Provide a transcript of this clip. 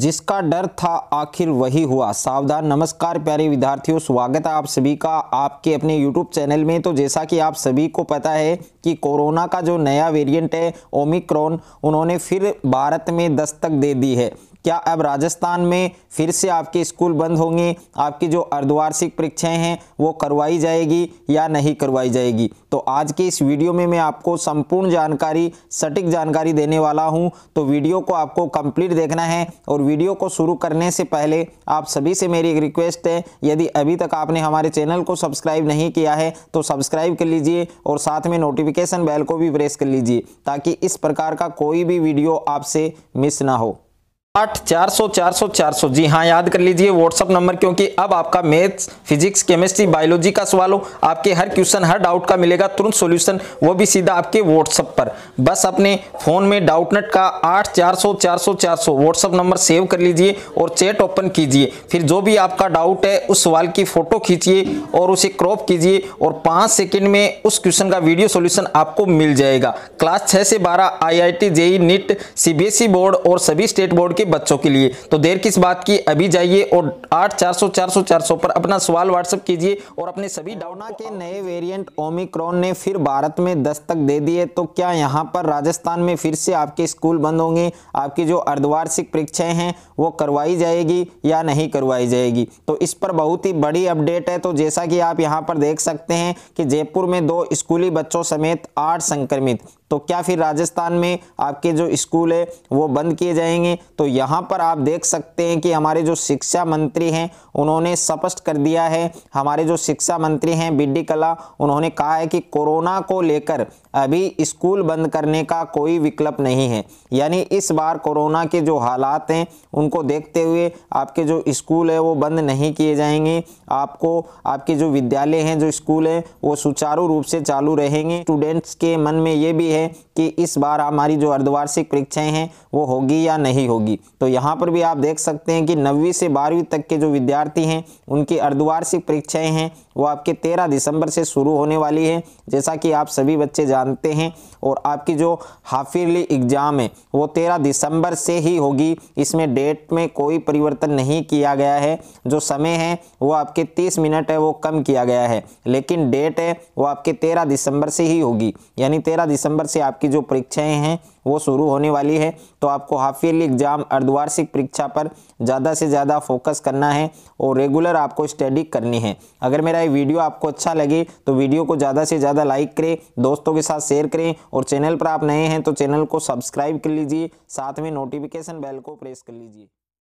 जिसका डर था आखिर वही हुआ सावधान नमस्कार प्यारे विद्यार्थियों स्वागत है आप सभी का आपके अपने यूट्यूब चैनल में तो जैसा कि आप सभी को पता है कि कोरोना का जो नया वेरिएंट है ओमिक्रॉन उन्होंने फिर भारत में दस्तक दे दी है क्या अब राजस्थान में फिर से आपके स्कूल बंद होंगे आपकी जो अर्धवार्षिक परीक्षाएं हैं वो करवाई जाएगी या नहीं करवाई जाएगी तो आज के इस वीडियो में मैं आपको संपूर्ण जानकारी सटीक जानकारी देने वाला हूं तो वीडियो को आपको कंप्लीट देखना है और वीडियो को शुरू करने से पहले आप सभी से मेरी एक रिक्वेस्ट है यदि अभी तक आपने हमारे चैनल को सब्सक्राइब नहीं किया है तो सब्सक्राइब कर लीजिए और साथ में नोटिफिकेशन बैल को भी प्रेस कर लीजिए ताकि इस प्रकार का कोई भी वीडियो आपसे मिस ना हो आठ चार सौ चार सौ चार सौ जी हाँ याद कर लीजिए व्हाट्सअप नंबर क्योंकि अब आपका मैथ्स फिजिक्स केमिस्ट्री बायोलॉजी का सवाल हो आपके हर क्वेश्चन हर डाउट का मिलेगा तुरंत सॉल्यूशन वो भी सीधा आपके व्हाट्सअप पर बस अपने फोन में डाउटनेट का आठ चार सौ चार सौ चार सौ व्हाट्सअप नंबर सेव कर लीजिए और चैट ओपन कीजिए फिर जो भी आपका डाउट है उस सवाल की फोटो खींचिए और उसे क्रॉप कीजिए और पाँच सेकेंड में उस क्वेश्चन का वीडियो सोल्यूशन आपको मिल जाएगा क्लास छः से बारह I I T JEE NEET C B S E board और सभी स्टेट बोर्ड के बच्चों के लिए तो देर किस बात की अभी जाइए और आठ चार सौ चार सौ चार सौ पर अपना सवाल व्हाट्सअप कीजिए और अपने सभी डाउना के नए वेरिएंट ओमिक्रॉन ने फिर भारत में दस्तक दे दी है तो क्या यहाँ पर राजस्थान में फिर से आपके स्कूल बंद होंगे आपकी जो अर्धवार्षिक परीक्षाएं हैं वो करवाई जाएगी या नहीं करवाई जाएगी तो इस पर बहुत ही बड़ी अपडेट है तो जैसा कि आप यहाँ पर देख सकते हैं कि जयपुर में दो स्कूली बच्चों समेत आठ संक्रमित तो क्या फिर राजस्थान में आपके जो स्कूल है वो बंद किए जाएंगे तो यहाँ पर आप देख सकते हैं कि हमारे जो शिक्षा मंत्री हैं उन्होंने स्पष्ट कर दिया है हमारे जो शिक्षा मंत्री हैं बी कला उन्होंने कहा है कि कोरोना को लेकर अभी स्कूल बंद करने का कोई विकल्प नहीं है यानी इस बार कोरोना के जो हालात हैं उनको देखते हुए आपके जो स्कूल है वो बंद नहीं किए जाएंगे आपको आपके जो विद्यालय हैं जो स्कूल हैं वो सुचारू रूप से चालू रहेंगे स्टूडेंट्स के मन में ये भी है कि इस बार हमारी जो अर्धवार्षिक परीक्षाएं हैं वो होगी या नहीं होगी तो यहाँ पर भी आप देख सकते हैं कि नवीं से बारहवीं तक के जो विद्यार्थी हैं उनकी अर्धवार्षिक परीक्षाएं हैं वो आपके तेरह दिसंबर से शुरू होने वाली है जैसा कि आप सभी बच्चे जानते हैं और आपकी जो ईयरली एग्ज़ाम है वो तेरह दिसंबर से ही होगी इसमें डेट में कोई परिवर्तन नहीं किया गया है जो समय है वो आपके तीस मिनट है वो कम किया गया है लेकिन डेट है वो आपके तेरह दिसंबर से ही होगी यानी तेरह दिसंबर से आपकी जो परीक्षाएँ हैं वो शुरू होने वाली है तो आपको हाफ ईयरली एग्ज़ाम अर्धवार्षिक परीक्षा पर ज़्यादा से ज़्यादा फोकस करना है और रेगुलर आपको स्टडी करनी है अगर मेरा ये वीडियो आपको अच्छा लगे तो वीडियो को ज़्यादा से ज़्यादा लाइक करें दोस्तों के साथ शेयर करें और चैनल पर आप नए हैं तो चैनल को सब्सक्राइब कर लीजिए साथ में नोटिफिकेशन बेल को प्रेस कर लीजिए